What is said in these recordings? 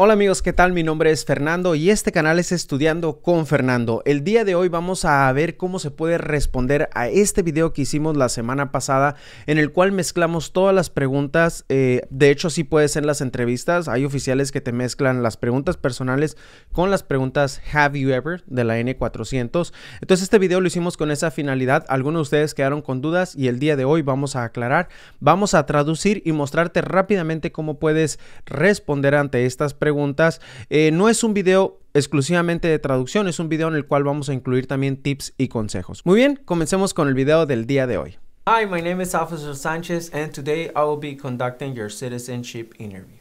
Hola amigos, ¿qué tal? Mi nombre es Fernando y este canal es Estudiando con Fernando. El día de hoy vamos a ver cómo se puede responder a este video que hicimos la semana pasada en el cual mezclamos todas las preguntas, eh, de hecho sí puedes en las entrevistas, hay oficiales que te mezclan las preguntas personales con las preguntas Have You Ever de la N400. Entonces este video lo hicimos con esa finalidad, algunos de ustedes quedaron con dudas y el día de hoy vamos a aclarar, vamos a traducir y mostrarte rápidamente cómo puedes responder ante estas preguntas preguntas. Eh, no es un video exclusivamente de traducción, es un video en el cual vamos a incluir también tips y consejos. Muy bien, comencemos con el video del día de hoy. Hi, my name is Officer Sanchez and today I will be conducting your citizenship interview.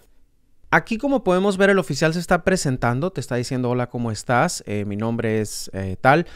Aquí como podemos ver el oficial se está presentando, te está diciendo hola, ¿cómo estás? Eh, mi nombre es eh, tal.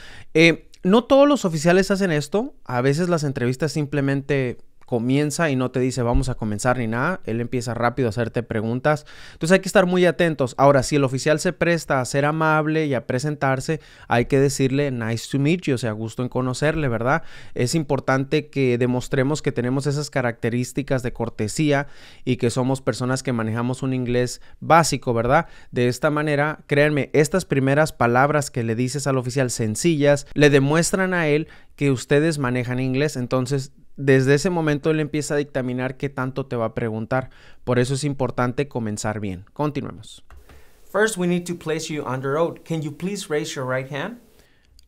no todos los oficiales hacen esto, a veces las entrevistas simplemente comienza y no te dice vamos a comenzar ni nada. Él empieza rápido a hacerte preguntas. Entonces hay que estar muy atentos. Ahora, si el oficial se presta a ser amable y a presentarse, hay que decirle nice to meet you, o sea, gusto en conocerle, ¿verdad? Es importante que demostremos que tenemos esas características de cortesía y que somos personas que manejamos un inglés básico, ¿verdad? De esta manera, créanme, estas primeras palabras que le dices al oficial sencillas le demuestran a él que ustedes manejan inglés, entonces desde ese momento él empieza a dictaminar qué tanto te va a preguntar. Por eso es importante comenzar bien. Continuemos. First, we need to place you under oath. Can you please raise your right hand?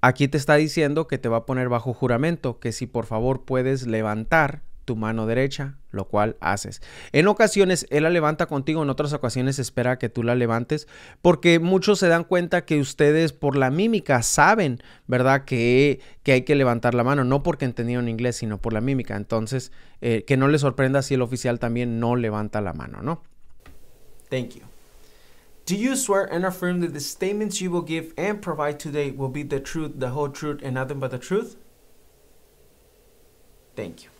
Aquí te está diciendo que te va a poner bajo juramento, que si por favor puedes levantar tu mano derecha, lo cual haces. En ocasiones Él la levanta contigo, en otras ocasiones espera que tú la levantes, porque muchos se dan cuenta que ustedes por la mímica saben, ¿verdad? Que, hay que levantar la mano, no porque entendieron inglés, sino por la mímica. Entonces, eh, que no les sorprenda si el oficial también no levanta la mano, ¿no? Thank you. Do you swear and affirm that the statements you will give and provide today will be the truth, the whole truth, and nothing but the truth? Thank you.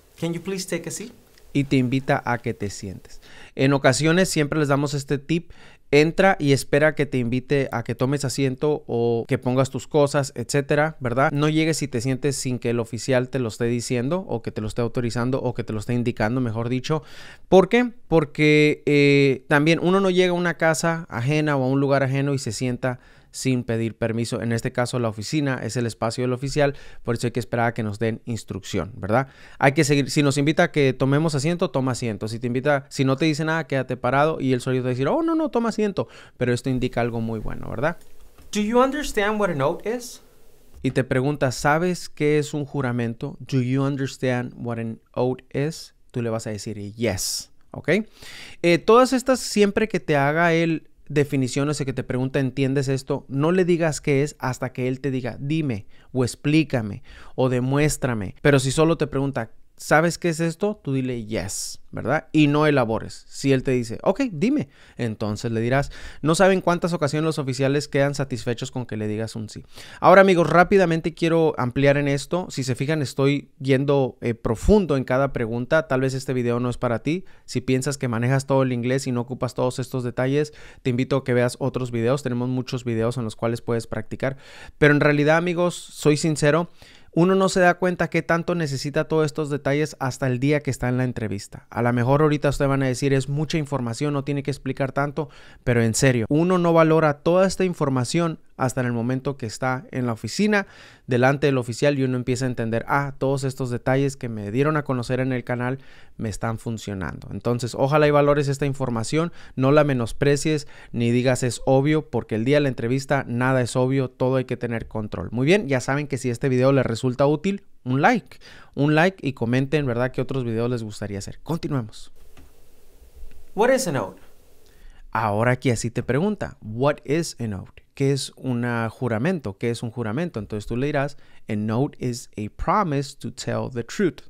Y te invita a que te sientes. En ocasiones siempre les damos este tip. Entra y espera que te invite a que tomes asiento o que pongas tus cosas, etcétera, ¿verdad? No llegues y te sientes sin que el oficial te lo esté diciendo o que te lo esté autorizando o que te lo esté indicando, mejor dicho. ¿Por qué? Porque eh, también uno no llega a una casa ajena o a un lugar ajeno y se sienta sin pedir permiso. En este caso, la oficina es el espacio del oficial, por eso hay que esperar a que nos den instrucción, ¿verdad? Hay que seguir. Si nos invita a que tomemos asiento, toma asiento. Si te invita, si no te dice nada, quédate parado y el solito va a decir, oh, no, no, toma asiento. Pero esto indica algo muy bueno, ¿verdad? Do you understand what an note is? y te pregunta, ¿sabes qué es un juramento? Do you understand what an oath is? Tú le vas a decir yes, ¿ok? Eh, todas estas, siempre que te haga el definiciones que te pregunta, ¿entiendes esto? No le digas qué es hasta que él te diga, dime o explícame o demuéstrame. Pero si solo te pregunta, ¿sabes qué es esto? Tú dile yes, ¿verdad? Y no elabores. Si él te dice, ok, dime, entonces le dirás. No saben cuántas ocasiones los oficiales quedan satisfechos con que le digas un sí. Ahora amigos, rápidamente quiero ampliar en esto. Si se fijan, estoy yendo eh, profundo en cada pregunta. Tal vez este video no es para ti. Si piensas que manejas todo el inglés y no ocupas todos estos detalles, te invito a que veas otros videos. Tenemos muchos videos en los cuales puedes practicar. Pero en realidad amigos, soy sincero. Uno no se da cuenta qué tanto necesita todos estos detalles hasta el día que está en la entrevista. A lo mejor ahorita ustedes van a decir es mucha información, no tiene que explicar tanto, pero en serio, uno no valora toda esta información hasta en el momento que está en la oficina delante del oficial y uno empieza a entender, ah, todos estos detalles que me dieron a conocer en el canal me están funcionando. Entonces, ojalá y valores esta información, no la menosprecies ni digas es obvio, porque el día de la entrevista nada es obvio, todo hay que tener control. Muy bien, ya saben que si este video les resulta útil, un like, un like y comenten, ¿verdad?, qué otros videos les gustaría hacer. Continuemos. What is an Ahora aquí así te pregunta, what is an out? qué es un juramento, qué es un juramento. Entonces tú le dirás, a note is a promise to tell the truth.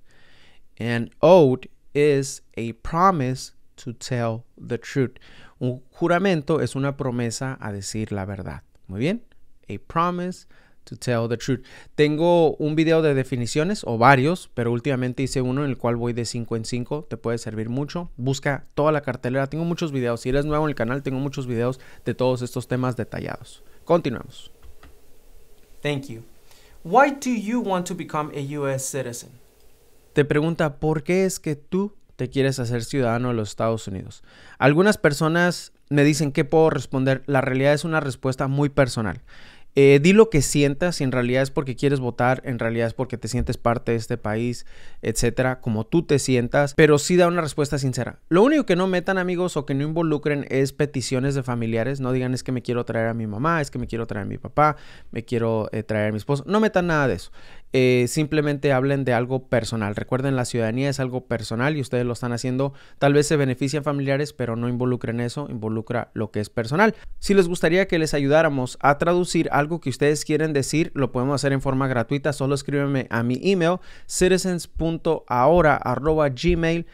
An oath is a promise to tell the truth. Un juramento es una promesa a decir la verdad. Muy bien. A promise To tell the truth. Tengo un video de definiciones o varios, pero últimamente hice uno en el cual voy de 5 en 5. Te puede servir mucho. Busca toda la cartelera. Tengo muchos videos. Si eres nuevo en el canal, tengo muchos videos de todos estos temas detallados. Continuamos. Thank you. Te pregunta, ¿por qué es que tú te quieres hacer ciudadano de los Estados Unidos? Algunas personas me dicen qué puedo responder. La realidad es una respuesta muy personal. Eh, di lo que sientas, si en realidad es porque quieres votar, en realidad es porque te sientes parte de este país, etcétera, como tú te sientas, pero sí da una respuesta sincera. Lo único que no metan, amigos, o que no involucren es peticiones de familiares. No digan es que me quiero traer a mi mamá, es que me quiero traer a mi papá, me quiero eh, traer a mi esposo. No metan nada de eso. Eh, simplemente hablen de algo personal. Recuerden, la ciudadanía es algo personal y ustedes lo están haciendo. Tal vez se benefician familiares, pero no involucren eso, involucra lo que es personal. Si les gustaría que les ayudáramos a traducir algo que ustedes quieren decir, lo podemos hacer en forma gratuita. Solo escríbeme a mi email citizens.ahora@gmail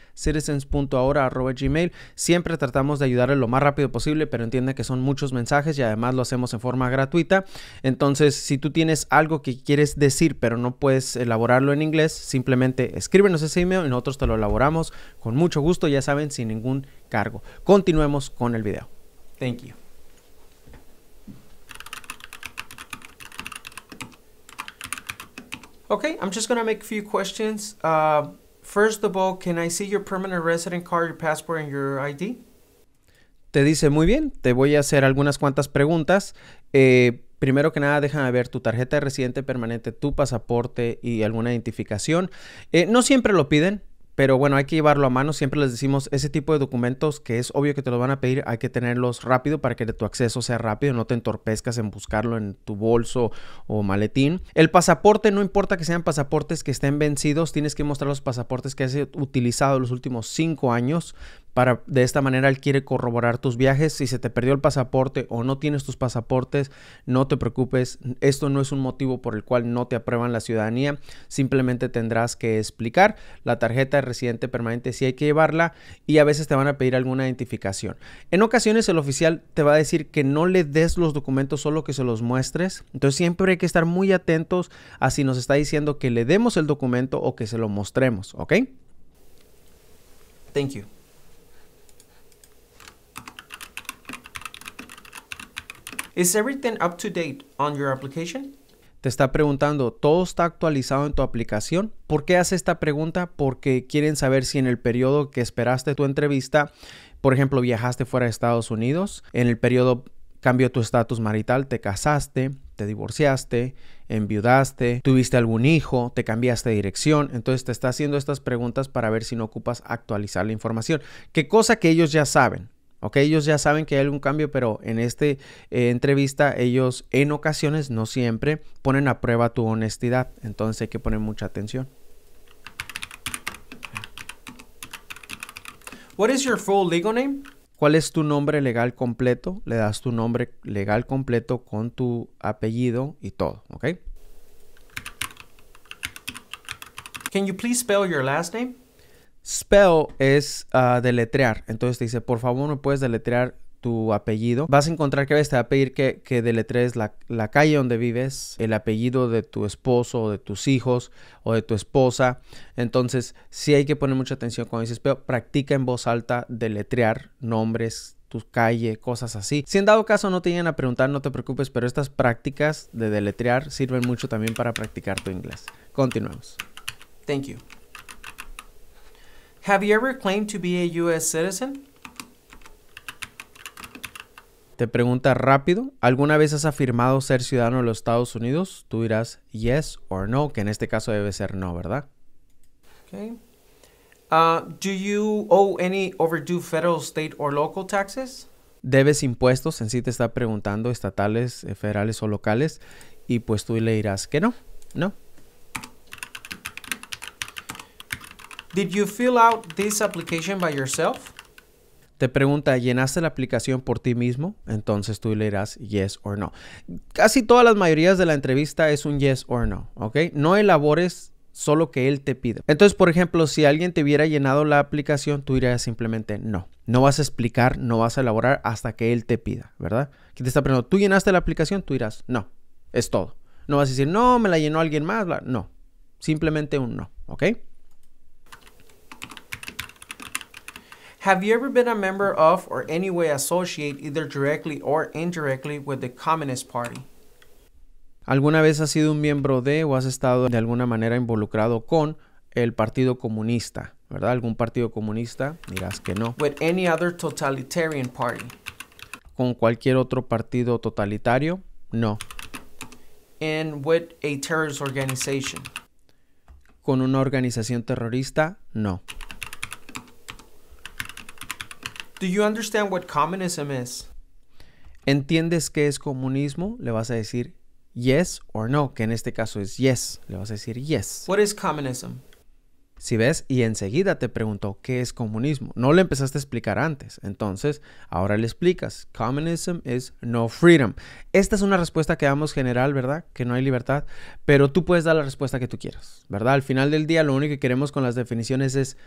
gmail, Siempre tratamos de ayudarle lo más rápido posible, pero entiende que son muchos mensajes y además lo hacemos en forma gratuita. Entonces, si tú tienes algo que quieres decir, pero no puedes elaborarlo en inglés, simplemente escríbenos ese email y nosotros te lo elaboramos con mucho gusto, ya saben, sin ningún cargo. Continuemos con el video. Thank you. Okay, I'm just gonna make a few questions. Uh, first of all, can I see your permanent resident card, your passport, and your ID? Te dice muy bien, te voy a hacer algunas cuantas preguntas. Eh, Primero que nada, de ver tu tarjeta de residente permanente, tu pasaporte y alguna identificación. Eh, no siempre lo piden, pero bueno, hay que llevarlo a mano. Siempre les decimos ese tipo de documentos que es obvio que te lo van a pedir, hay que tenerlos rápido para que tu acceso sea rápido, no te entorpezcas en buscarlo en tu bolso o maletín. El pasaporte, no importa que sean pasaportes que estén vencidos, tienes que mostrar los pasaportes que has utilizado los últimos cinco años para de esta manera él quiere corroborar tus viajes. Si se te perdió el pasaporte o no tienes tus pasaportes, no te preocupes, esto no es un motivo por el cual no te aprueban la ciudadanía, simplemente tendrás que explicar la tarjeta de residente permanente si hay que llevarla y a veces te van a pedir alguna identificación. En ocasiones el oficial te va a decir que no le des los documentos solo que se los muestres, entonces siempre hay que estar muy atentos a si nos está diciendo que le demos el documento o que se lo mostremos, ¿ok? Thank you. Te está preguntando, ¿todo está actualizado en tu aplicación? ¿Por qué hace esta pregunta? Porque quieren saber si en el periodo que esperaste tu entrevista, por ejemplo, viajaste fuera de Estados Unidos, en el periodo cambió tu estatus marital, te casaste, te divorciaste, enviudaste, tuviste algún hijo, te cambiaste dirección. Entonces te está haciendo estas preguntas para ver si no ocupas actualizar la información. Qué cosa que ellos ya saben. Ok, ellos ya saben que hay algún cambio, pero en esta eh, entrevista ellos en ocasiones, no siempre, ponen a prueba tu honestidad. Entonces hay que poner mucha atención. What is your full legal name? ¿Cuál es tu nombre legal completo? Le das tu nombre legal completo con tu apellido y todo, ¿ok? Can you please spell your last name? Spell es ah, deletrear. Entonces te dice, por favor, no puedes deletrear tu apellido. Vas a encontrar que a veces te va a pedir que, que deletrees la, calle donde vives, el apellido de tu esposo o de tus hijos o de tu esposa. Entonces, sí hay que poner mucha atención cuando dices, pero practica en voz alta deletrear nombres, tu calle, cosas así. Si en dado caso no te llegan a preguntar, no te preocupes, pero estas prácticas de deletrear sirven mucho también para practicar tu inglés. Continuemos. Thank you. Have you ever claimed to be a US citizen? Te pregunta rápido, ¿alguna vez has afirmado ser ciudadano de los Estados Unidos? Tú dirás yes or no, que en este caso debe ser no, ¿verdad? Okay. Ah, do you owe any overdue federal, state or local taxes? Debes impuestos, en sí te está preguntando estatales, eh, federales o locales, y pues tú le dirás que no, no. Did you fill out this application by yourself? te pregunta, ¿llenaste la aplicación por ti mismo? Entonces tú le dirás yes or no. Casi todas las mayorías de la entrevista es un yes or no, ¿ok? No elabores solo que él te pide. Entonces, por ejemplo, si alguien te hubiera llenado la aplicación, tú dirías simplemente no. No vas a explicar, no vas a elaborar hasta que él te pida, ¿verdad? Que te está preguntando, ¿tú llenaste la aplicación? Tú dirás no. Es todo. No vas a decir, no, me la llenó alguien más. No. Simplemente un no, ¿ok? Have you ever been a member of or any way associate either directly or indirectly with the Communist Party? ¿Alguna vez has sido un miembro de o has estado de alguna manera involucrado con el Partido Comunista? ¿Verdad? ¿Algún partido comunista? Dirás que no. With any other totalitarian party. ¿Con cualquier otro partido totalitario? No. And with a terrorist organization. ¿Con una organización terrorista? No. Do you understand what communism is? ¿Entiendes qué es comunismo? Le vas a decir yes or no, que en este caso es yes. Le vas a decir yes. What is communism? Si ves, y enseguida te preguntó qué es comunismo. No le empezaste a explicar antes. Entonces, ahora le explicas. Communism is no freedom. Esta es una respuesta que damos general, ¿verdad? Que no hay libertad. Pero tú puedes dar la respuesta que tú quieras, ¿verdad? Al final del día, lo único que queremos con las definiciones es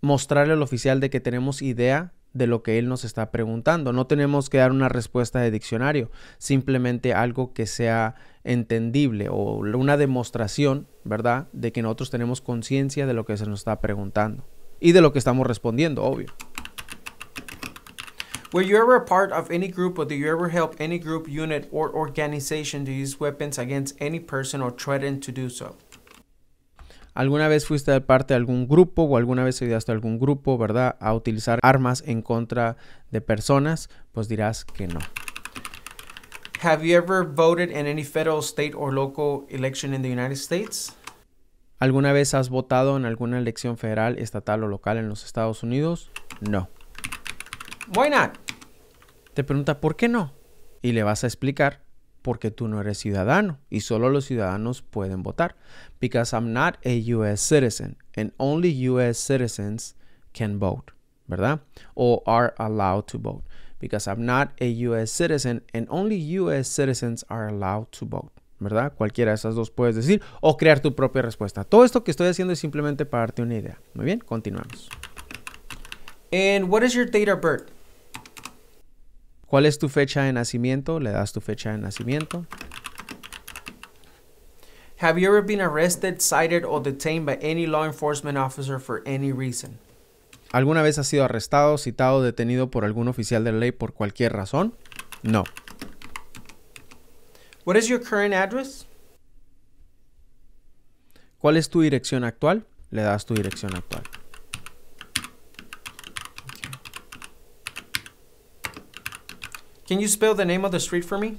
mostrarle al oficial de que tenemos idea de lo que él nos está preguntando. No tenemos que dar una respuesta de diccionario, simplemente algo que sea entendible o una demostración, ¿verdad?, de que nosotros tenemos conciencia de lo que se nos está preguntando y de lo que estamos respondiendo, obvio. Were you ever a part of any group or did you ever help any group, unit, or organization to use weapons against any person or threaten to do so? ¿Alguna vez fuiste parte de algún grupo o alguna vez ayudaste a algún grupo, verdad, a utilizar armas en contra de personas? Pues dirás que no. state the United States? ¿Alguna vez has votado en alguna elección federal, estatal o local en los Estados Unidos? No. Why Te pregunta, ¿por qué no? Y le vas a explicar porque tú no eres ciudadano y solo los ciudadanos pueden votar. Because I'm not a US citizen and only US citizens can vote, ¿verdad? Or are allowed to vote. Because I'm not a US citizen and only US citizens are allowed to vote. ¿verdad? Cualquiera de esas dos puedes decir o crear tu propia respuesta. Todo esto que estoy haciendo es simplemente para darte una idea. Muy bien, continuamos. And what is your date of birth? ¿Cuál es tu fecha de nacimiento? Le das tu fecha de nacimiento. Have you ever been arrested, cited, or detained by any law enforcement officer for any reason? ¿Alguna vez has sido arrestado, citado, detenido por algún oficial de la ley por cualquier razón? No. your ¿Cuál es tu dirección actual? Le das tu dirección actual. Can you spell the name of the street for me?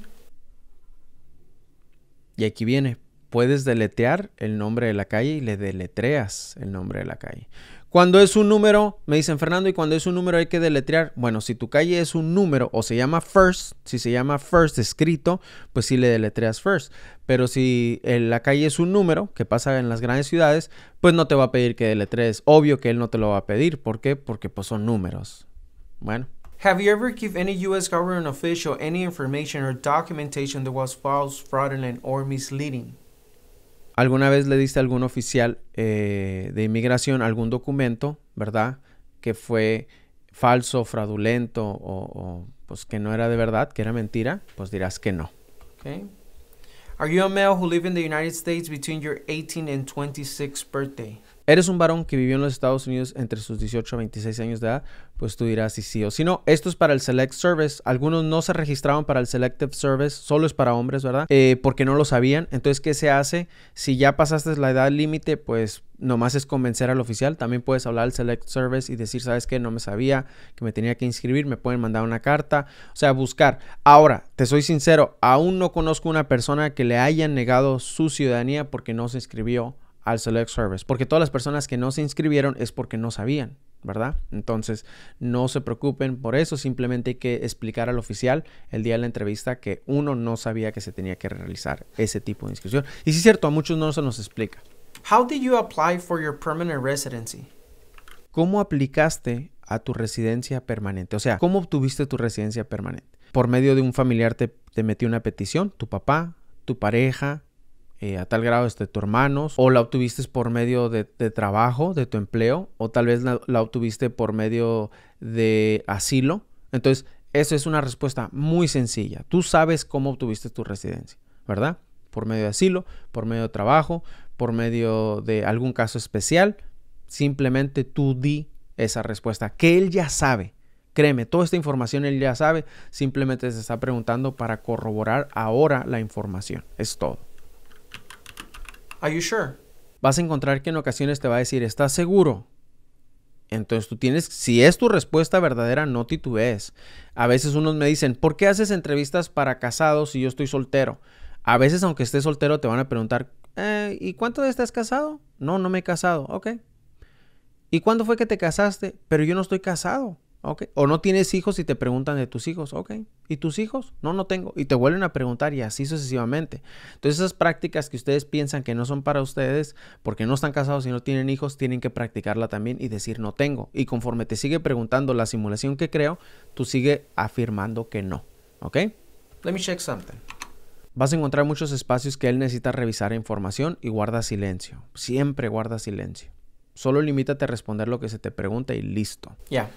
Y aquí viene, puedes deletear el nombre de la calle y le deletreas el nombre de la calle. Cuando es un número, me dicen Fernando, y cuando es un número hay que deletrear. Bueno, si tu calle es un número o se llama first, si se llama first escrito, pues sí le deletreas first. Pero si eh, la calle es un número, que pasa en las grandes ciudades, pues no te va a pedir que deletrees. Obvio que él no te lo va a pedir. ¿Por qué? Porque pues son números. Bueno. Have you ever given any U.S. government official any information or documentation that was false, fraudulent, or misleading? ¿Alguna vez le diste a algún oficial eh, de inmigración algún documento, verdad, que fue falso, fraudulento o, pues que no era de verdad, que era mentira? Pues dirás que no. Okay. Are you a male who live in the United States between your 18 and 26 birthday? eres un varón que vivió en los Estados Unidos entre sus 18 a 26 años de edad, pues tú dirás si sí o si no. Esto es para el Select Service. Algunos no se registraron para el Selective Service, solo es para hombres, ¿verdad? Eh, porque no lo sabían. Entonces, ¿qué se hace? Si ya pasaste la edad límite, pues nomás es convencer al oficial. También puedes hablar al Select Service y decir, ¿sabes qué? No me sabía que me tenía que inscribir, me pueden mandar una carta. O sea, buscar. Ahora, te soy sincero, aún no conozco una persona que le hayan negado su ciudadanía porque no se inscribió al Select Service, porque todas las personas que no se inscribieron es porque no sabían, ¿verdad? Entonces, no se preocupen por eso, simplemente hay que explicar al oficial el día de la entrevista que uno no sabía que se tenía que realizar ese tipo de inscripción. Y sí es cierto, a muchos no se nos explica. How did you apply for your permanent residency? ¿Cómo aplicaste a tu residencia permanente? O sea, ¿cómo obtuviste tu residencia permanente? Por medio de un familiar te, te metió una petición, tu papá, tu pareja, eh, a tal grado de este, tu hermanos, o la obtuviste por medio de, trabajo, de tu empleo, o tal vez la, la obtuviste por medio de asilo. Entonces, eso es una respuesta muy sencilla. Tú sabes cómo obtuviste tu residencia, ¿verdad? Por medio de asilo, por medio de trabajo, por medio de algún caso especial. Simplemente tú di esa respuesta que él ya sabe. Créeme, toda esta información él ya sabe, simplemente se está preguntando para corroborar ahora la información. Es todo. Vas a encontrar que en ocasiones te va a decir, ¿estás seguro? Entonces tú tienes, si es tu respuesta verdadera, no titubees. A veces unos me dicen, ¿por qué haces entrevistas para casados si yo estoy soltero? A veces aunque estés soltero te van a preguntar, eh, ¿y cuánto de estás casado? No, no me he casado. Ok. ¿Y cuándo fue que te casaste? Pero yo no estoy casado. O no tienes hijos y te preguntan de tus hijos. Ok. ¿Y tus hijos? No, no tengo. Y te vuelven a preguntar y así sucesivamente. Entonces esas prácticas que ustedes piensan que no son para ustedes porque no están casados y no tienen hijos, tienen que practicarla también y decir no tengo. Y conforme te sigue preguntando la simulación que creo, tú sigue afirmando que no. Ok. Let me check something vas a encontrar muchos espacios que él necesita revisar e información y guarda silencio. Siempre guarda silencio. Solo limítate a responder lo que se te pregunta y listo. Ya,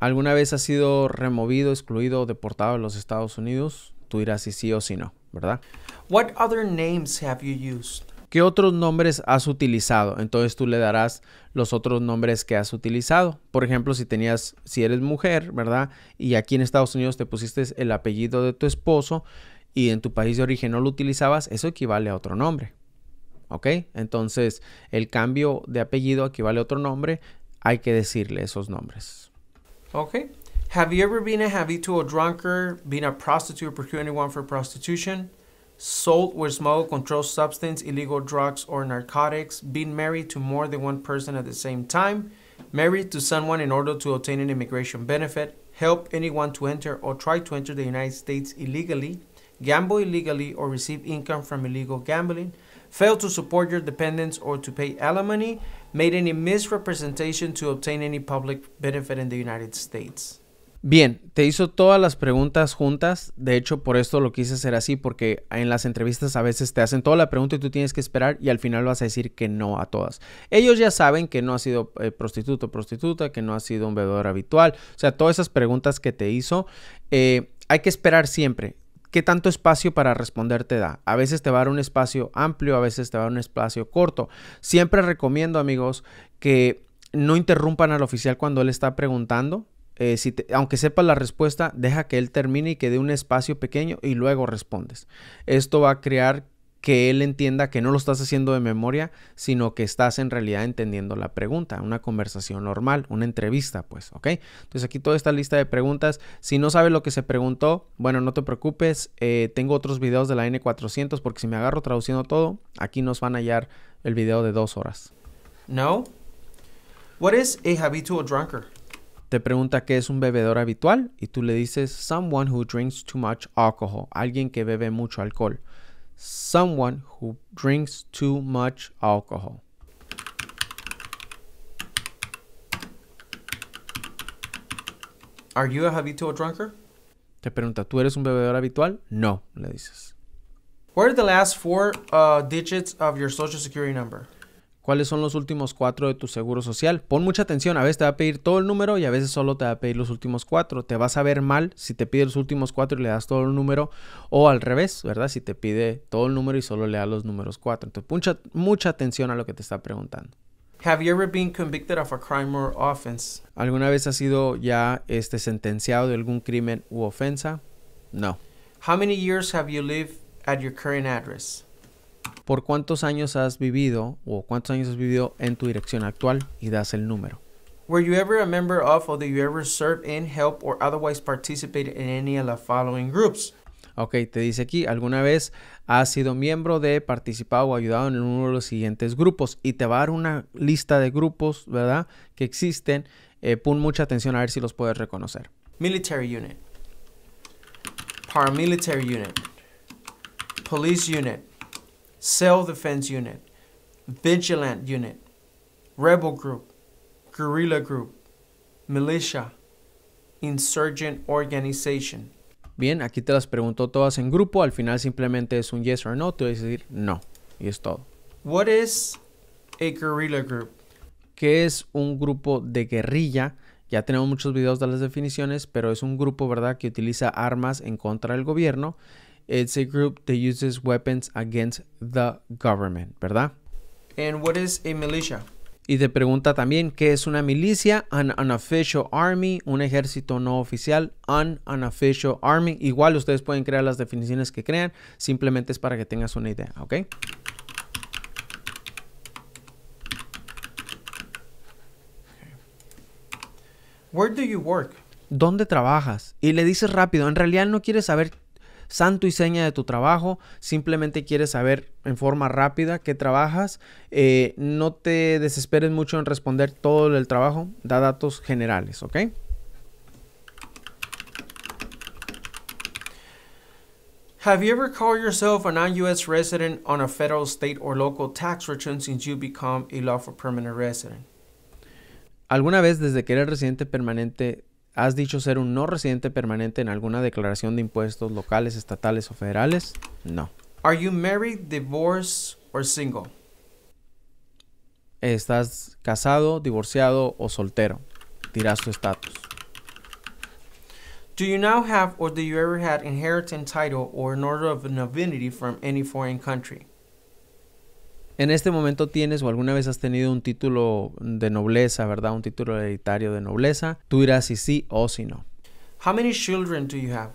¿Alguna vez has sido removido, excluido o deportado de los Estados Unidos? Tú dirás si sí o si no, ¿verdad? ¿Qué otros nombres has utilizado? Entonces tú le darás los otros nombres que has utilizado. Por ejemplo, si tenías, si eres mujer, ¿verdad? Y aquí en Estados Unidos te pusiste el apellido de tu esposo y en tu país de origen no lo utilizabas, eso equivale a otro nombre. ¿ok? Entonces, el cambio de apellido equivale a otro nombre, hay que decirle esos nombres. Okay. Have you ever been a habitual drunker, drunkard, been a prostitute, procured anyone for prostitution, sold or smuggled controlled substance, illegal drugs or narcotics, been married to more than one person at the same time, married to someone in order to obtain an immigration benefit, help anyone to enter or try to enter the United States illegally, gamble illegally or receive income from illegal gambling, failed to support your dependents or to pay alimony, made any misrepresentation to obtain any public benefit in the United States. Bien, te hizo todas las preguntas juntas. De hecho, por esto lo quise hacer así, porque en las entrevistas a veces te hacen toda la pregunta y tú tienes que esperar y al final vas a decir que no a todas. Ellos ya saben que no ha sido eh, prostituto, prostituta, que no ha sido un bebedor habitual. O sea, todas esas preguntas que te hizo, eh, hay que esperar siempre qué tanto espacio para responder te da. A veces te va a dar un espacio amplio, a veces te va a dar un espacio corto. Siempre recomiendo, amigos, que no interrumpan al oficial cuando él está preguntando. Eh, si aunque sepa la respuesta, deja que él termine y que dé un espacio pequeño y luego respondes. Esto va a crear que él entienda que no lo estás haciendo de memoria, sino que estás en realidad entendiendo la pregunta, una conversación normal, una entrevista, pues, ¿ok? Entonces aquí toda esta lista de preguntas, si no sabes lo que se preguntó, bueno, no te preocupes, eh, tengo otros videos de la N400 porque si me agarro traduciendo todo, aquí nos van a hallar el video de dos horas. No. What is a habitual drunker? te pregunta qué es un bebedor habitual y tú le dices someone who drinks too much alcohol, alguien que bebe mucho alcohol. someone who drinks too much alcohol. Are you a habitual drunker? Te pregunta, ¿tú eres un bebedor habitual? No, le dices. What are the last four uh, digits of your social security number? cuáles son los últimos cuatro de tu seguro social. Pon mucha atención, a veces te va a pedir todo el número y a veces solo te va a pedir los últimos cuatro. Te vas a ver mal si te pide los últimos cuatro y le das todo el número o al revés, ¿verdad? Si te pide todo el número y solo le das los números cuatro. Entonces, mucha, mucha atención a lo que te está preguntando. Have you ever been convicted of a crime or offense? ¿Alguna vez has sido ya este, sentenciado de algún crimen u ofensa? No. How many years have you lived at your current address? por cuántos años has vivido o cuántos años has vivido en tu dirección actual y das el número. Were you ever a member of or did you ever serve in, help or otherwise participate in any of the following groups? Ok, te dice aquí, ¿alguna vez has sido miembro de, participado o ayudado en uno de los siguientes grupos? Y te va a dar una lista de grupos, ¿verdad? Que existen. Eh, pon mucha atención a ver si los puedes reconocer. Military unit. Paramilitary unit. Police unit. Cell defense unit, vigilant unit, rebel group, guerrilla group, militia, insurgent organization. Bien, aquí te las pregunto todas en grupo. Al final simplemente es un yes or no. Te voy a decir no. Y es todo. What is a guerrilla group? ¿Qué es un grupo de guerrilla? Ya tenemos muchos videos de las definiciones, pero es un grupo, ¿verdad?, que utiliza armas en contra del gobierno It's a group that uses weapons against the government, ¿verdad? And what is a militia? Y te pregunta también qué es una milicia, an unofficial army, un ejército no oficial, an unofficial army. Igual ustedes pueden crear las definiciones que crean, simplemente es para que tengas una idea, ¿ok? Where do you work? ¿Dónde trabajas? Y le dices rápido, en realidad no quiere saber santo y seña de tu trabajo, simplemente quieres saber en forma rápida qué trabajas, eh, no te desesperes mucho en responder todo el trabajo, da datos generales, ¿ok? Have you ever called yourself a non-U.S. resident on a federal, state, or local tax return since you become a lawful permanent resident? ¿Alguna vez desde que eres residente permanente has dicho ser un no residente permanente en alguna declaración de impuestos locales, estatales o federales? No. Are you married, divorced or single? ¿Estás casado, divorciado o soltero? Dirás su estatus. Do you now have or do you ever have inheritance title or an order of nobility from any foreign country? en este momento tienes o alguna vez has tenido un título de nobleza, ¿verdad? Un título hereditario de nobleza. Tú dirás si sí o si no. many children do have?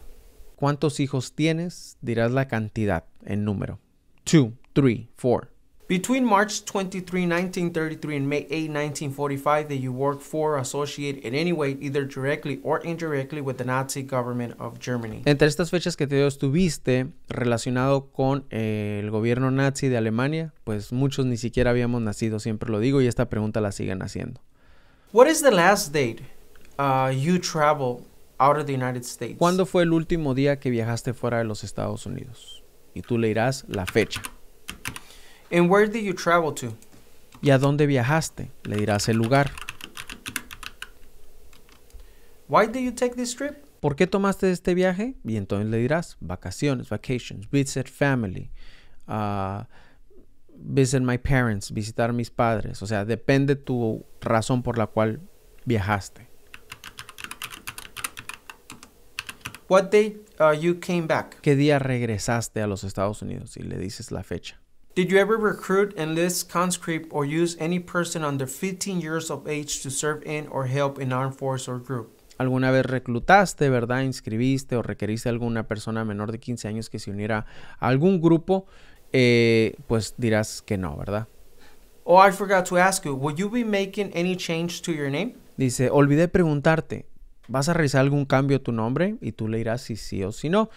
¿Cuántos hijos tienes? Dirás la cantidad en número. Two, three, four. Between March 23, 1933 and May 8, 1945, that you worked for, associate in any way, either directly or indirectly with the Nazi government of Germany. Entre estas fechas que te estuviste relacionado con eh, el gobierno nazi de Alemania, pues muchos ni siquiera habíamos nacido, siempre lo digo y esta pregunta la siguen haciendo. What is the last date uh, you travel out of the United States? ¿Cuándo fue el último día que viajaste fuera de los Estados Unidos? Y tú le dirás la fecha where you travel ¿Y a dónde viajaste? Le dirás el lugar. Why you take this trip? ¿Por qué tomaste este viaje? Y entonces le dirás vacaciones, vacations, visit family, uh, visit my parents, visitar a mis padres. O sea, depende tu razón por la cual viajaste. What day uh, you came back? ¿Qué día regresaste a los Estados Unidos? Y le dices la fecha alguna vez reclutaste, ¿verdad? Inscribiste o requeriste a alguna persona menor de 15 años que se uniera a algún grupo, eh, pues dirás que no, ¿verdad? Oh, I forgot to ask you, you be making any change to your name? Dice, olvidé preguntarte, ¿vas a realizar algún cambio a tu nombre? Y tú le dirás si sí o si no.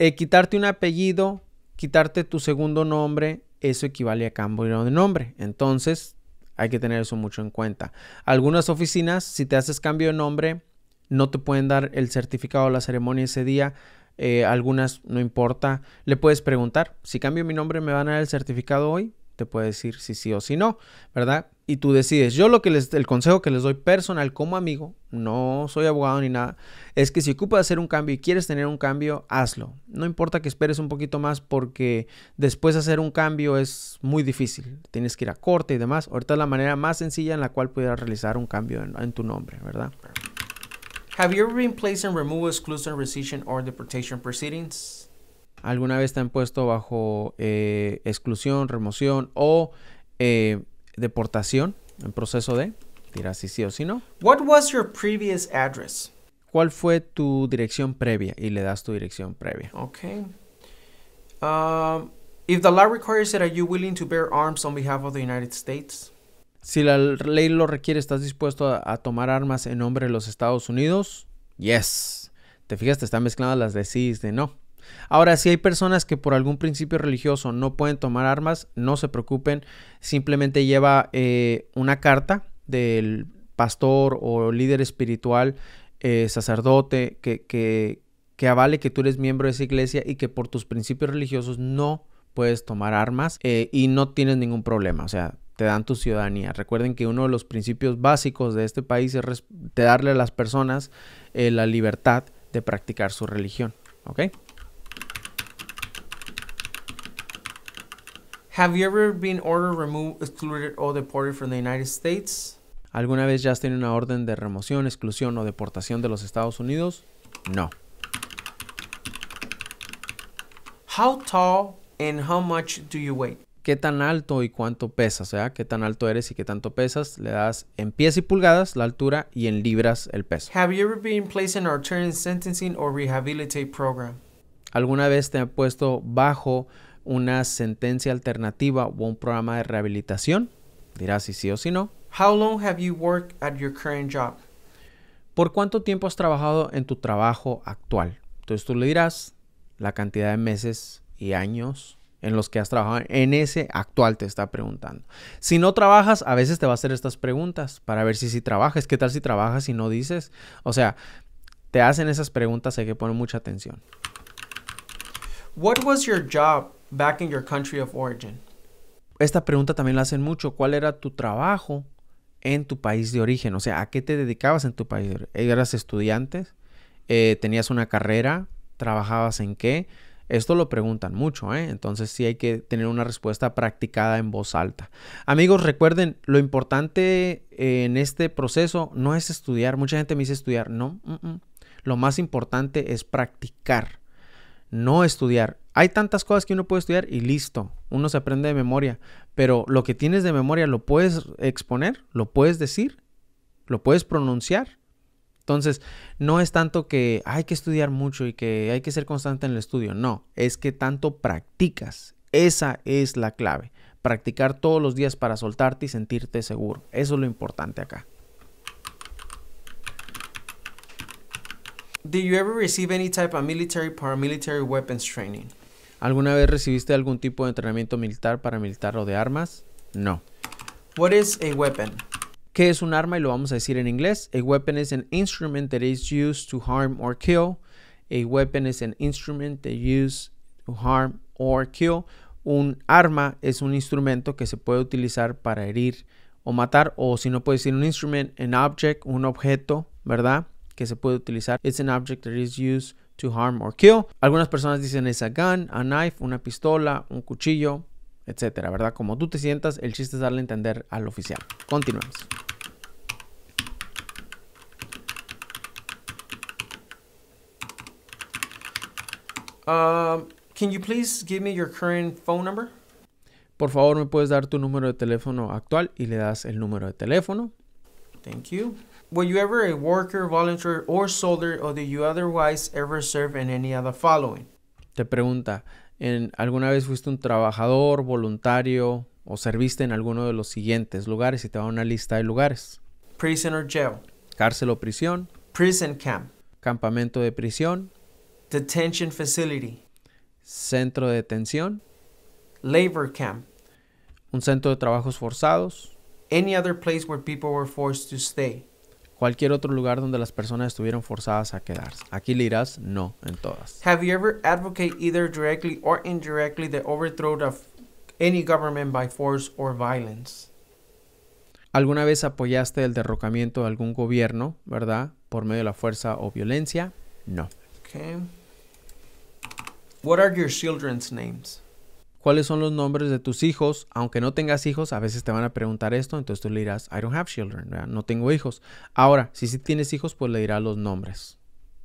Eh, quitarte un apellido, quitarte tu segundo nombre, eso equivale a cambio de nombre. Entonces, hay que tener eso mucho en cuenta. Algunas oficinas, si te haces cambio de nombre, no te pueden dar el certificado de la ceremonia ese día. Eh, algunas no importa. Le puedes preguntar, si cambio mi nombre, ¿me van a dar el certificado hoy? te puede decir si sí o si no, ¿verdad? Y tú decides. Yo lo que les, el consejo que les doy personal como amigo, no soy abogado ni nada, es que si ocupas hacer un cambio y quieres tener un cambio, hazlo. No importa que esperes un poquito más porque después hacer un cambio es muy difícil. Tienes que ir a corte y demás. Ahorita es la manera más sencilla en la cual pudieras realizar un cambio en, tu nombre, ¿verdad? Have you ever been placed in removal, exclusion, rescission or deportation proceedings? alguna vez te han puesto bajo eh, exclusión, remoción o eh, deportación en proceso de. Dirás sí o sí? no. What ¿Cuál fue tu dirección previa? Y le das tu dirección previa. Okay. Si la ley lo requiere, ¿estás dispuesto a, tomar armas en nombre de los Estados Unidos? Yes. Te fijas, te están mezcladas las de sí y de no. Ahora, si hay personas que por algún principio religioso no pueden tomar armas, no se preocupen, simplemente lleva eh, una carta del pastor o líder espiritual, eh, sacerdote, que, avale que tú eres miembro de esa iglesia y que por tus principios religiosos no puedes tomar armas eh, y no tienes ningún problema, o sea, te dan tu ciudadanía. Recuerden que uno de los principios básicos de este país es darle a las personas la libertad de practicar su religión, ¿ok? Have you ever been ordered, removed, excluded or deported from the United States? ¿Alguna vez ya has tenido una orden de remoción, exclusión o deportación de los Estados Unidos? No. How tall and how much do you weigh? ¿Qué tan alto y cuánto pesas? O eh? sea, ¿qué tan alto eres y qué tanto pesas? Le das en pies y pulgadas la altura y en libras el peso. Have you ever been placed in alternative sentencing or rehabilitate program? ¿Alguna vez te han puesto bajo una sentencia alternativa o un programa de rehabilitación. Dirás si sí o si no. How long have you worked at your current job? ¿Por cuánto tiempo has trabajado en tu trabajo actual? Entonces tú le dirás la cantidad de meses y años en los que has trabajado en ese actual te está preguntando. Si no trabajas, a veces te va a hacer estas preguntas para ver si sí si trabajas. ¿Qué tal si trabajas y no dices? O sea, te hacen esas preguntas, hay que poner mucha atención. What was your job back in your country of origin. Esta pregunta también la hacen mucho. ¿Cuál era tu trabajo en tu país de origen? O sea, ¿a qué te dedicabas en tu país ¿Eras estudiante? Eh, ¿Tenías una carrera? ¿Trabajabas en qué? Esto lo preguntan mucho, ¿eh? entonces sí hay que tener una respuesta practicada en voz alta. Amigos, recuerden, lo importante eh, en este proceso no es estudiar. Mucha gente me dice estudiar, no. Mm, mm. Lo más importante es practicar, no estudiar hay tantas cosas que uno puede estudiar y listo, uno se aprende de memoria, pero lo que tienes de memoria lo puedes exponer, lo puedes decir, lo puedes pronunciar. Entonces, no es tanto que hay que estudiar mucho y que hay que ser constante en el estudio, no, es que tanto practicas. Esa es la clave, practicar todos los días para soltarte y sentirte seguro. Eso es lo importante acá. Did you ever receive any type of military paramilitary weapons training? ¿Alguna vez recibiste algún tipo de entrenamiento militar, paramilitar o de armas? No. What is a weapon? ¿Qué es un arma? Y lo vamos a decir en inglés. A weapon is an instrument that is used to harm or kill. A weapon is an instrument that is used to harm or kill. Un arma es un instrumento que se puede utilizar para herir o matar. O si no puedes decir un instrument, an object, un objeto, ¿verdad? Que se puede utilizar. It's an object that is used to harm or kill. Algunas personas dicen es a gun, a knife, una pistola, un cuchillo, etcétera, ¿verdad? Como tú te sientas, el chiste es darle a entender al oficial. Continuamos. Um, can you please give me your current phone number? Por favor, me puedes dar tu número de teléfono actual y le das el número de teléfono. Thank you. were you ever a worker, volunteer, or soldier, or did you otherwise ever serve in any of the following? Te pregunta, ¿en ¿alguna vez fuiste un trabajador, voluntario o serviste en alguno de los siguientes lugares? Y te va una lista de lugares. Prison or jail. Cárcel o prisión. Prison camp. Campamento de prisión. Detention facility. Centro de detención. Labor camp. Un centro de trabajos forzados. Any other place where people were forced to stay. cualquier otro lugar donde las personas estuvieron forzadas a quedarse. Aquí le dirás no en todas. Have you ever advocated either directly or indirectly the overthrow of any government by force or violence? ¿Alguna vez apoyaste el derrocamiento de algún gobierno, verdad, por medio de la fuerza o violencia? No. Okay. What are your children's names? cuáles son los nombres de tus hijos. Aunque no tengas hijos, a veces te van a preguntar esto, entonces tú le dirás, I don't have children, no tengo hijos. Ahora, si sí tienes hijos, pues le dirás los nombres.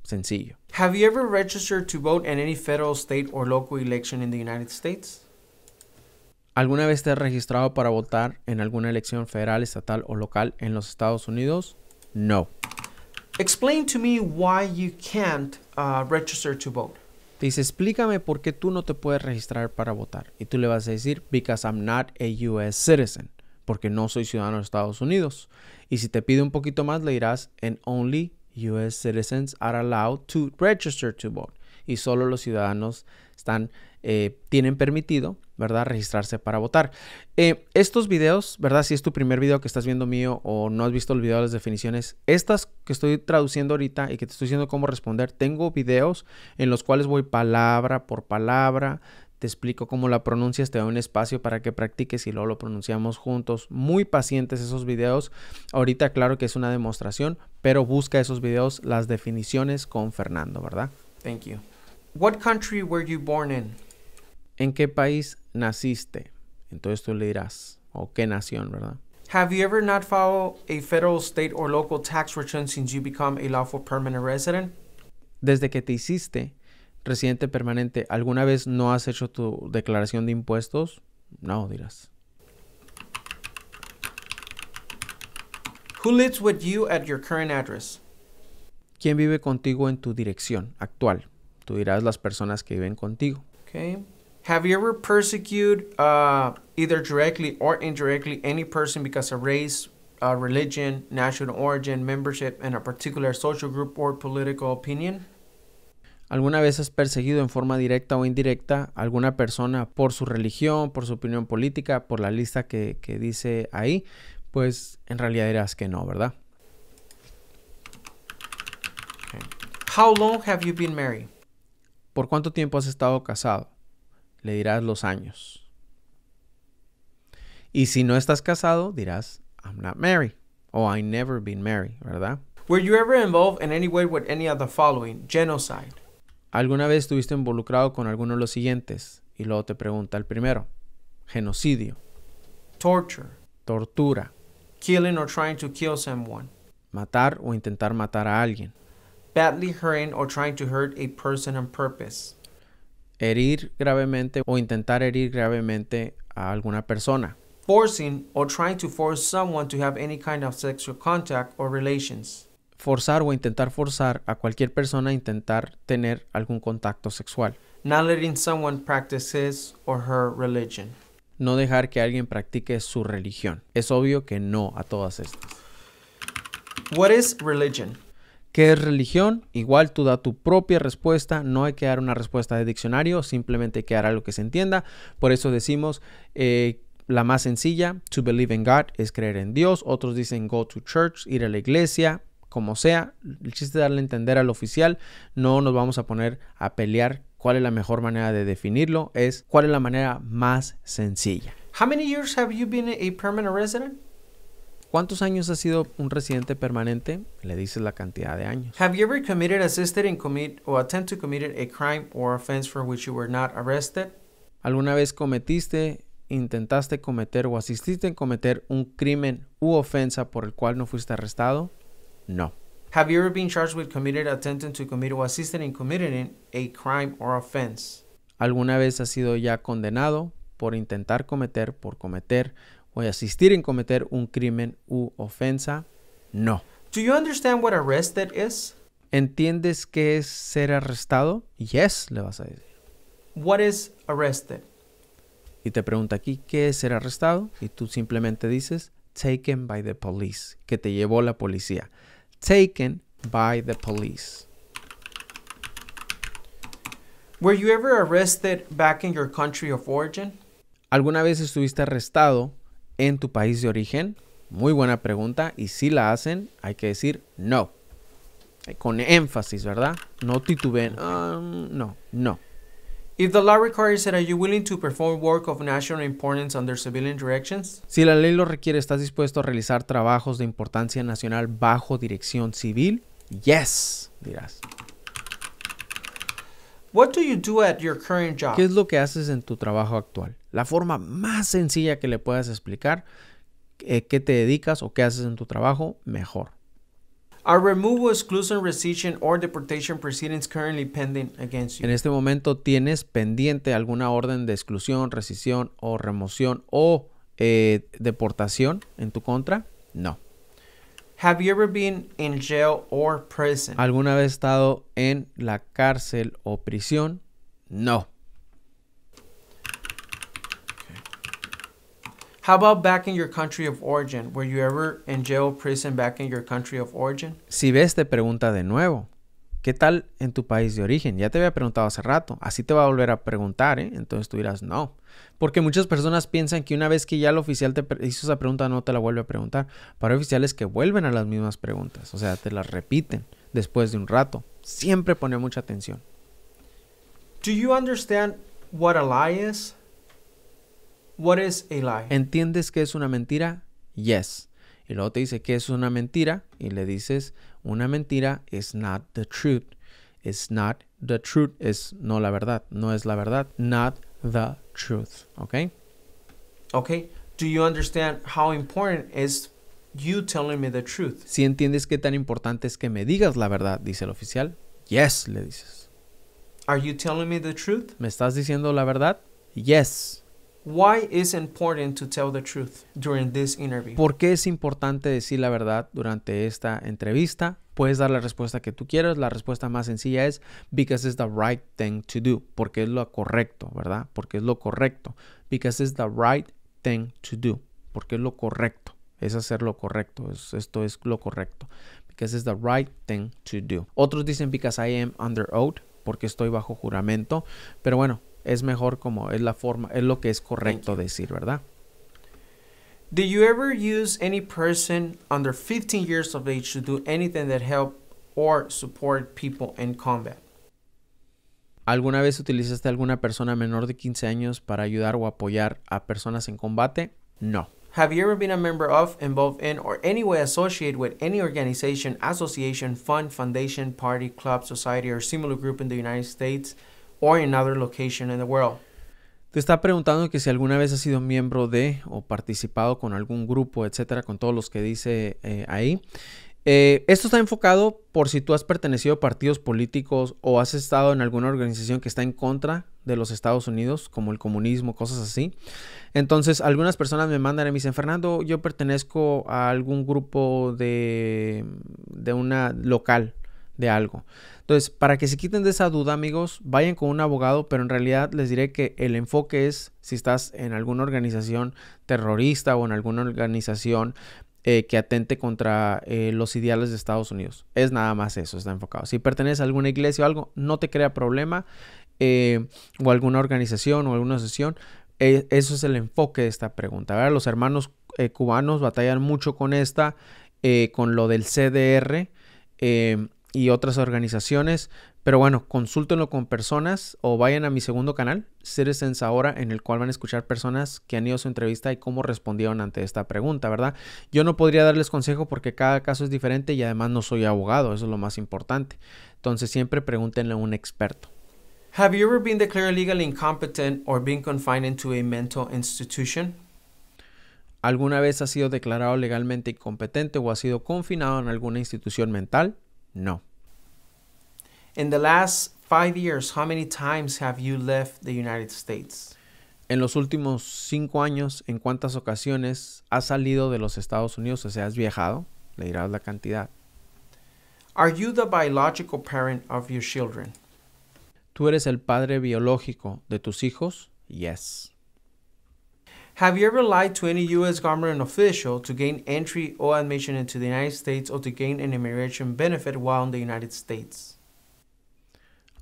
Sencillo. Have you ever registered to vote in any federal, state or local election in the United States? ¿Alguna vez te has registrado para votar en alguna elección federal, estatal o local en los Estados Unidos? No. Explain to me why you can't uh, register to vote dice, explícame por qué tú no te puedes registrar para votar. Y tú le vas a decir, because I'm not a US citizen, porque no soy ciudadano de Estados Unidos. Y si te pide un poquito más, le dirás, and only US citizens are allowed to register to vote. Y solo los ciudadanos están, eh, tienen permitido ¿verdad? Registrarse para votar. Eh, estos videos, ¿verdad? Si es tu primer video que estás viendo mío o no has visto el video de las definiciones, estas que estoy traduciendo ahorita y que te estoy diciendo cómo responder, tengo videos en los cuales voy palabra por palabra, te explico cómo la pronuncias, te doy un espacio para que practiques y luego lo pronunciamos juntos. Muy pacientes esos videos. Ahorita claro que es una demostración, pero busca esos videos, las definiciones con Fernando, ¿verdad? Thank you. What country were you born in? ¿En qué país naciste? Entonces tú le dirás, o qué nación, ¿verdad? Have you ever not filed a federal, state, or local tax return since you become a lawful permanent resident? Desde que te hiciste residente permanente, ¿alguna vez no has hecho tu declaración de impuestos? No, dirás. Who lives with you at your current address? ¿Quién vive contigo en tu dirección actual? Tú dirás las personas que viven contigo. Okay. Have you ever persecuted, uh, either directly or indirectly, any person because of race, uh, religion, national origin, membership in a particular social group or political opinion? ¿Alguna vez has perseguido en forma directa o indirecta a alguna persona por su religión, por su opinión política, por la lista que, que dice ahí? Pues en realidad dirás que no, ¿verdad? Okay. How long have you been married? ¿Por cuánto tiempo has estado casado? le dirás los años. Y si no estás casado, dirás, I'm not married. O I never been married, ¿verdad? Were you ever involved in any way with any of the following? Genocide. ¿Alguna vez estuviste involucrado con alguno de los siguientes? Y luego te pregunta el primero. Genocidio. Torture. Tortura. Killing or trying to kill someone. Matar o intentar matar a alguien. Badly hurting or trying to hurt a person on purpose herir gravemente o intentar herir gravemente a alguna persona. Forcing or trying to force someone to have any kind of sexual contact or relations. Forzar o intentar forzar a cualquier persona a intentar tener algún contacto sexual. Not letting someone practice his or her religion. No dejar que alguien practique su religión. Es obvio que no a todas estas. What is religion? ¿Qué es religión? Igual tú da tu propia respuesta, no hay que dar una respuesta de diccionario, simplemente hay que dar algo que se entienda. Por eso decimos eh, la más sencilla, to believe in God es creer en Dios, otros dicen go to church, ir a la iglesia, como sea. El chiste es darle a entender al oficial, no nos vamos a poner a pelear cuál es la mejor manera de definirlo, es cuál es la manera más sencilla. How many years have you been a permanent resident? ¿Cuántos años has sido un residente permanente? Le dices la cantidad de años. ¿Alguna vez cometiste, intentaste cometer o asististe en cometer un crimen u ofensa por el cual no fuiste arrestado? No. ¿Alguna vez has sido ya condenado por intentar cometer, por cometer o asistir en cometer un crimen u ofensa? No. understand ¿Entiendes qué es ser arrestado? Yes, le vas a decir. What is arrestado? Y te pregunta aquí, ¿qué es ser arrestado? Y tú simplemente dices, taken by the police, que te llevó la policía. Taken by the police. ¿Alguna vez estuviste arrestado en tu país de origen? Muy buena pregunta. Y si la hacen, hay que decir no. Con énfasis, ¿verdad? No tituben. Um, no, no. If the law requires are you willing to perform work of national importance under Si la ley lo requiere, ¿estás dispuesto a realizar trabajos de importancia nacional bajo dirección civil? Yes, dirás. What do you do at your current job? ¿Qué es lo que haces en tu trabajo actual? la forma más sencilla que le puedas explicar eh, qué te dedicas o qué haces en tu trabajo, mejor. En este momento tienes pendiente alguna orden de exclusión, rescisión o remoción o eh, deportación en tu contra? No. ¿Alguna vez estado en la cárcel o prisión? No. How about back in your country of origin? Were you ever in jail, prison, back in your country of origin? Si ves, te pregunta de nuevo. ¿Qué tal en tu país de origen? Ya te había preguntado hace rato. Así te va a volver a preguntar, ¿eh? Entonces tú dirás no. Porque muchas personas piensan que una vez que ya el oficial te hizo esa pregunta, no te la vuelve a preguntar. para oficiales que vuelven a las mismas preguntas. O sea, te las repiten después de un rato. Siempre pone mucha atención. Do you understand what a What is a lie? ¿Entiendes que es una mentira? Yes. Y luego te dice que es una mentira y le dices, una mentira is not the truth. It's not the truth. Es no la verdad. No es la verdad. Not the truth. ¿Ok? Okay. Do you understand how important is you telling me the truth? Si entiendes qué tan importante es que me digas la verdad, dice el oficial. Yes, le dices. Are you telling me the truth? ¿Me estás diciendo la verdad? Yes. Why is important tell the truth this ¿Por qué es importante decir la verdad durante esta entrevista? Puedes dar la respuesta que tú quieras. La respuesta más sencilla es because it's the right thing to do, porque es lo correcto, ¿verdad? Porque es lo correcto. Because it's the right thing to do, porque es lo correcto. Es hacer lo correcto. esto es lo correcto. Because it's the right thing to do. Otros dicen because I am under oath, porque estoy bajo juramento. Pero bueno, es mejor como es la forma, es lo que es correcto decir, ¿verdad? Did you ever use any person under 15 years of age to do anything that help or support people in combat? ¿Alguna vez utilizaste alguna persona menor de 15 años para ayudar o apoyar a personas en combate? No. Have you ever been a member of, involved in, or any way associated with any organization, association, fund, foundation, party, club, society, or similar group in the United States or in another location in the world. Te está preguntando que si alguna vez has sido miembro de o participado con algún grupo, etcétera, con todos los que dice eh, ahí. Eh, esto está enfocado por si tú has pertenecido a partidos políticos o has estado en alguna organización que está en contra de los Estados Unidos, como el comunismo, cosas así. Entonces, algunas personas me mandan y me dicen, Fernando, yo pertenezco a algún grupo de, de una local de algo. Entonces, para que se quiten de esa duda, amigos, vayan con un abogado, pero en realidad les diré que el enfoque es si estás en alguna organización terrorista o en alguna organización eh, que atente contra eh, los ideales de Estados Unidos. Es nada más eso, está enfocado. Si perteneces a alguna iglesia o algo, no te crea problema, eh, o alguna organización o alguna sesión, eso es el enfoque de esta pregunta. Los hermanos cubanos batallan mucho con esta, con lo del CDR y otras organizaciones. Pero bueno, consúltenlo con personas o vayan a mi segundo canal, Seres Ahora, en el cual van a escuchar personas que han ido a su entrevista y cómo respondieron ante esta pregunta, ¿verdad? Yo no podría darles consejo porque cada caso es diferente y además no soy abogado, eso es lo más importante. Entonces siempre pregúntenle a un experto. Have you ever been declared legally incompetent or confined into a mental institution? ¿Alguna vez ha sido declarado legalmente incompetente o ha sido confinado en alguna institución mental? No. In the last five years, how many times have you left the United States? En los últimos cinco años, ¿en cuántas ocasiones has salido de los Estados Unidos? O sea, has viajado. Le dirás la cantidad. Are you the biological parent of your children? ¿Tú eres el padre biológico de tus hijos? Yes. Have you ever lied to any U.S. government official to gain entry or admission into the United States or to gain an immigration benefit while in the United States?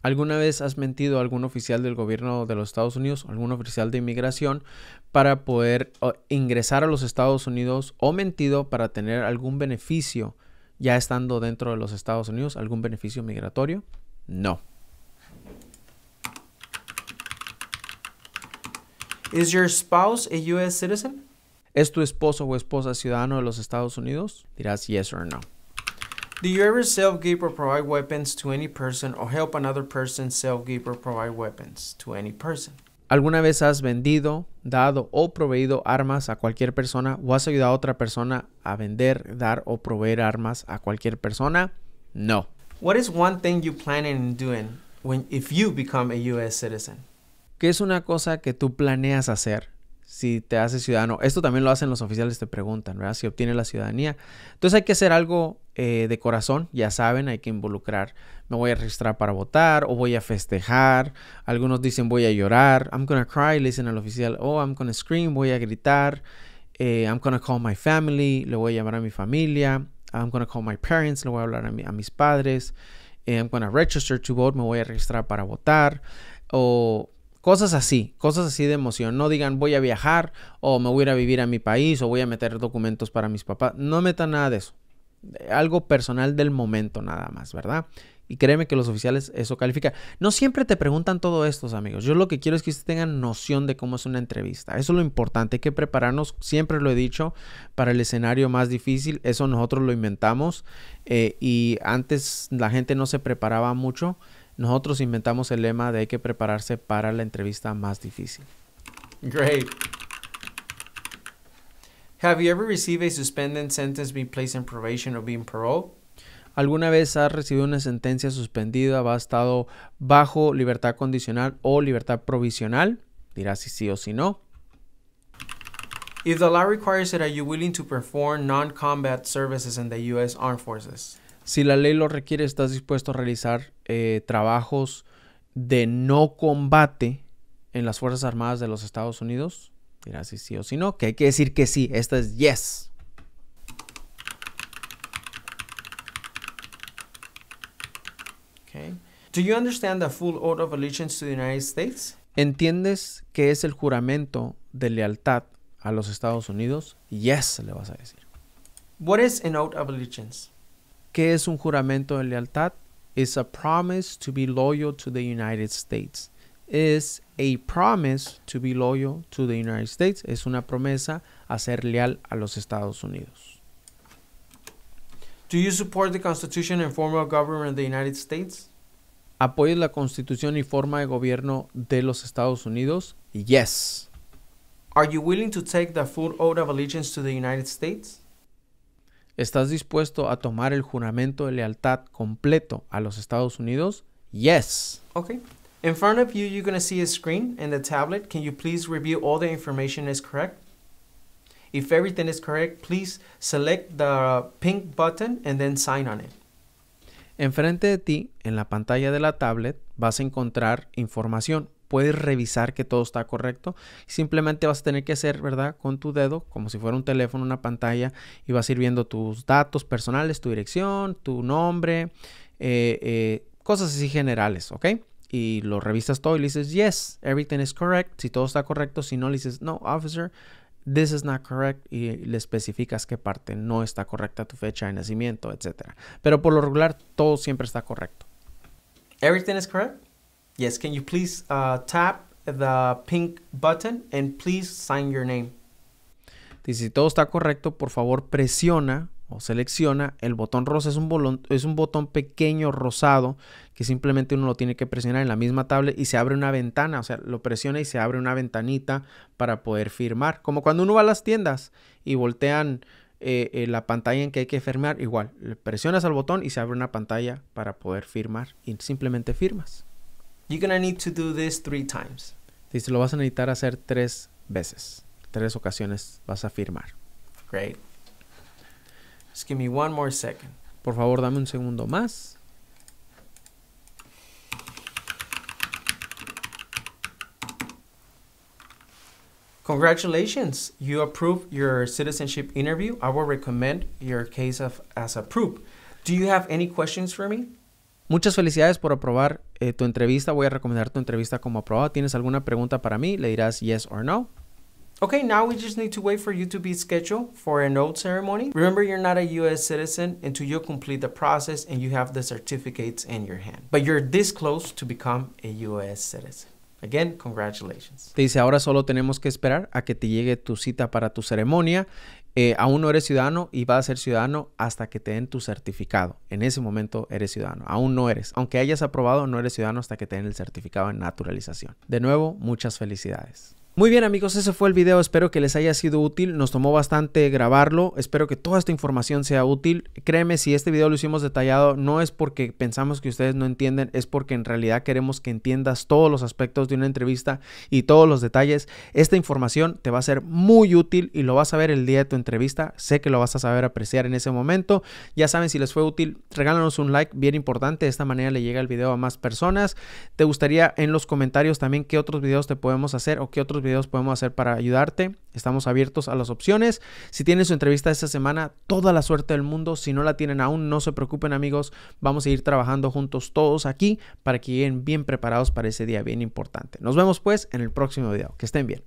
¿Alguna vez has mentido a algún oficial del gobierno de los Estados Unidos, algún oficial de inmigración, para poder ingresar a los Estados Unidos o mentido para tener algún beneficio ya estando dentro de los Estados Unidos, algún beneficio migratorio? No. Is your spouse a US citizen? ¿Es tu esposo o esposa ciudadano de los Estados Unidos? Dirás yes or no. Do you ever self-give or provide weapons to any person or help another person self-give or provide weapons to any person? ¿Alguna vez has vendido, dado o proveído armas a cualquier persona o has ayudado a otra persona a vender, dar o proveer armas a cualquier persona? No. What is one thing you plan on doing when if you become a US citizen? es una cosa que tú planeas hacer si te haces ciudadano. Esto también lo hacen los oficiales, te preguntan, ¿verdad? Si obtienes la ciudadanía. Entonces hay que hacer algo eh, de corazón, ya saben, hay que involucrar. Me voy a registrar para votar o voy a festejar. Algunos dicen voy a llorar. I'm gonna cry, le dicen al oficial. Oh, I'm gonna scream, voy a gritar. Eh, I'm gonna call my family, le voy a llamar a mi familia. I'm gonna call my parents, le voy a hablar a, mis padres. Eh, I'm gonna register to vote, me voy a registrar para votar. O Cosas así, cosas así de emoción. No digan voy a viajar o me voy a ir a vivir a mi país o voy a meter documentos para mis papás. No metan nada de eso. Algo personal del momento nada más, ¿verdad? Y créeme que los oficiales eso califica. No siempre te preguntan todo esto, amigos. Yo lo que quiero es que ustedes tengan noción de cómo es una entrevista. Eso es lo importante. Hay que prepararnos, siempre lo he dicho, para el escenario más difícil. Eso nosotros lo inventamos. Eh, y antes la gente no se preparaba mucho nosotros inventamos el lema de hay que prepararse para la entrevista más difícil. Great. Have you ever received a suspended sentence being placed in probation or being paroled? ¿Alguna vez has recibido una sentencia suspendida, has estado bajo libertad condicional o libertad provisional? Dirás si sí o si no. If the law requires it, are you willing to perform non-combat services in the U.S. Armed Forces? Si la ley lo requiere, ¿estás dispuesto a realizar eh, trabajos de no combate en las Fuerzas Armadas de los Estados Unidos? Mira si sí o si no, que hay que decir que sí. Esta es yes. Do you understand the full oath of allegiance to the United States? ¿Entiendes que es el juramento de lealtad a los Estados Unidos? Yes, le vas a decir. What is an oath of allegiance? ¿Qué es un juramento de lealtad? is a promise to be loyal to the United States. Is a promise to be loyal to the United States. Es una promesa a ser leal a los Estados Unidos. Do you support the Constitution and form of government of the United States? ¿Apoyas la Constitución y forma de gobierno de los Estados Unidos? Yes. Are you willing to take the full oath of allegiance to the United States? ¿Estás dispuesto a tomar el juramento de lealtad completo a los Estados Unidos? Yes. Okay. In front of you, you're going to see a screen and the tablet. Can you please review all the information is correct? If everything is correct, please select the pink button and then sign on it. Enfrente de ti, en la pantalla de la tablet, vas a encontrar información puedes revisar que todo está correcto. Simplemente vas a tener que hacer, ¿verdad? Con tu dedo, como si fuera un teléfono, una pantalla, y vas a ir viendo tus datos personales, tu dirección, tu nombre, eh, eh, cosas así generales, ¿ok? Y lo revisas todo y le dices, yes, everything is correct. Si todo está correcto, si no, le dices, no, officer, this is not correct y le especificas qué parte no está correcta tu fecha de nacimiento, etc. Pero por lo regular todo siempre está correcto. Everything is correct? Yes, can you please uh, tap the pink button and please sign your name? Dice, si todo está correcto, por favor presiona o selecciona el botón rosa. Es un, es un botón pequeño rosado que simplemente uno lo tiene que presionar en la misma tablet y se abre una ventana. O sea, lo presiona y se abre una ventanita para poder firmar. Como cuando uno va a las tiendas y voltean eh, eh, la pantalla en que hay que firmar, igual, presionas al botón y se abre una pantalla para poder firmar y simplemente firmas. You're gonna need to do this three times. Dice, lo vas a necesitar hacer tres veces. Tres ocasiones vas a firmar. Great. Just give me one more second. Por favor, dame un segundo más. Congratulations, you approved your citizenship interview. I will recommend your case of, as approved. Do you have any questions for me? Muchas felicidades por aprobar eh, tu entrevista. Voy a recomendar tu entrevista como aprobada. ¿Tienes alguna pregunta para mí? Le dirás yes or no. Okay, now we just need to wait for you to be scheduled for an oath ceremony. Remember, you're not a US citizen until you complete the process and you have the certificates in your hand. But you're this close to become a US citizen. Again, congratulations. Te dice, ahora solo tenemos que esperar a que te llegue tu cita para tu ceremonia eh, aún no eres ciudadano y vas a ser ciudadano hasta que te den tu certificado. En ese momento eres ciudadano, aún no eres. Aunque hayas aprobado, no eres ciudadano hasta que te den el certificado de naturalización. De nuevo, muchas felicidades. Muy bien amigos, ese fue el video, espero que les haya sido útil, nos tomó bastante grabarlo, espero que toda esta información sea útil, créeme si este video lo hicimos detallado no es porque pensamos que ustedes no entienden, es porque en realidad queremos que entiendas todos los aspectos de una entrevista y todos los detalles, esta información te va a ser muy útil y lo vas a ver el día de tu entrevista, sé que lo vas a saber apreciar en ese momento, ya saben si les fue útil, regálanos un like, bien importante, de esta manera le llega el video a más personas, te gustaría en los comentarios también qué otros videos te podemos hacer o qué otros videos podemos hacer para ayudarte. Estamos abiertos a las opciones. Si tienen su entrevista esta semana, toda la suerte del mundo. Si no la tienen aún, no se preocupen amigos. Vamos a ir trabajando juntos todos aquí para que lleguen bien preparados para ese día bien importante. Nos vemos pues en el próximo video. Que estén bien.